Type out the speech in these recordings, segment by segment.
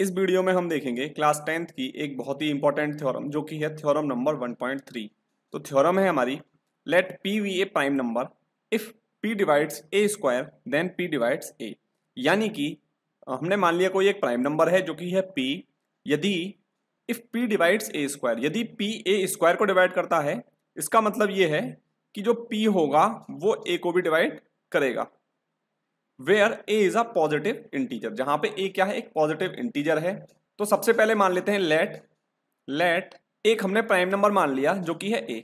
इस वीडियो में हम देखेंगे क्लास टेंथ की एक बहुत ही इंपॉर्टेंट थ्योरम जो कि है थ्योरम नंबर 1.3 तो थ्योरम है हमारी let P be a prime number if P divides A square then P divides A यानी कि हमने मान लिया कोई एक प्राइम नंबर है जो कि है पी यदि if P divides A square यदि पी ए स्क्वायर को डिवाइड करता है इसका मतलब ये है कि जो पी होगा वो ए को भी डिवाइड करेगा where A is a positive integer जहां पे ए क्या है एक पॉजिटिव इंटीजर है तो सबसे पहले मान लेते हैं लेट लेट एक हमने प्राइम नंबर मान लिया जो कि है ए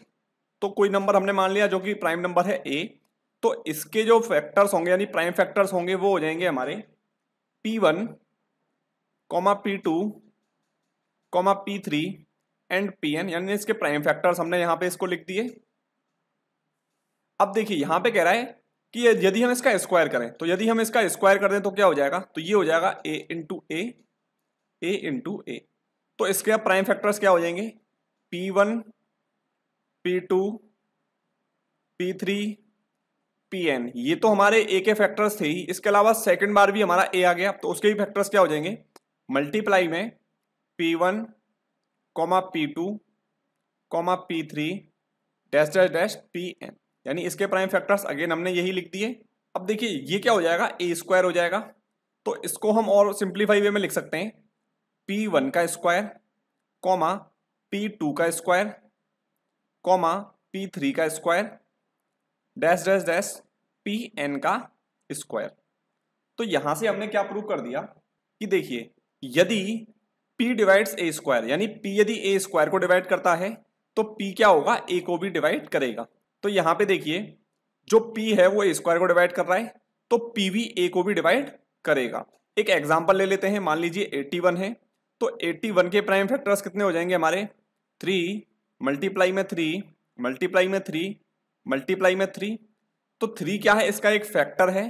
तो कोई नंबर हमने मान लिया जो कि प्राइम नंबर है ए तो इसके जो फैक्टर्स होंगे यानी प्राइम फैक्टर्स होंगे वो हो जाएंगे हमारे P one comma P two comma P three and P N यानी इसके प्राइम फैक्टर्स हमने यहां पे इसको लिख दिए अब देखिए यहां पे कह रहा है कि यदि हम इसका स्क्वायर करें तो यदि हम इसका स्क्वायर कर दें तो क्या हो जाएगा तो ये हो जाएगा ए इंटू ए ए इंटू ए तो इसके अब प्राइम फैक्टर्स क्या हो जाएंगे P one P two P three P N ये तो हमारे ए के फैक्टर्स थे ही इसके अलावा सेकंड बार भी हमारा ए आ गया तो उसके भी फैक्टर्स क्या हो जाएंगे मल्टीप्लाई में P one comma P two comma P three dash dash dash P N यानी इसके प्राइम फैक्टर्स अगेन हमने यही लिख दिए अब देखिए ये क्या हो जाएगा ए स्क्वायर हो जाएगा तो इसको हम और सिंप्लीफाई वे में लिख सकते हैं पी वन का स्क्वायर कॉमा पी टू का स्क्वायर कॉमा पी थ्री का square dash dash dash P N का स्क्वायर तो यहाँ से हमने क्या प्रूव कर दिया कि देखिए यदि p डिवाइड्स ए स्क्वायर यानी p यदि ए स्क्वायर को डिवाइड करता है तो p क्या होगा a को भी डिवाइड करेगा तो यहां पे देखिए जो p है वो ए स्क्वायर को डिवाइड कर रहा है तो पी वी ए को भी डिवाइड करेगा एक एग्जाम्पल ले लेते हैं मान लीजिए एट्टी वन है तो एट्टी वन के प्राइम फैक्टर्स कितने हो जाएंगे हमारे थ्री मल्टीप्लाई में थ्री मल्टीप्लाई में थ्री मल्टीप्लाई में थ्री तो थ्री क्या है इसका एक फैक्टर है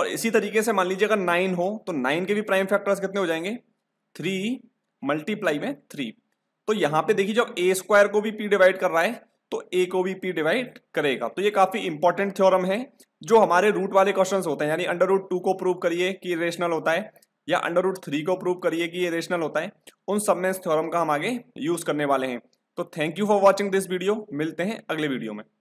और इसी तरीके से मान लीजिए अगर नाइन हो तो नाइन के भी प्राइम फैक्टर्स कितने हो जाएंगे थ्री मल्टीप्लाई में थ्री तो यहाँ पे देखिए जब ए स्क्वायर को भी पी डिवाइड कर रहा है तो ए को भी पी डिवाइड करेगा तो ये काफ़ी इंपॉर्टेंट थ्योरम है जो हमारे रूट वाले क्वेश्चन होते हैं यानी अंडर रूट टू को प्रूव करिए कि रेशनल होता है या अंडर रूट थ्री को प्रूव करिए कि ये रेशनल होता है उन सब में इस थ्योरम का हम आगे यूज़ करने वाले हैं तो thank you for watching this video मिलते हैं अगले वीडियो में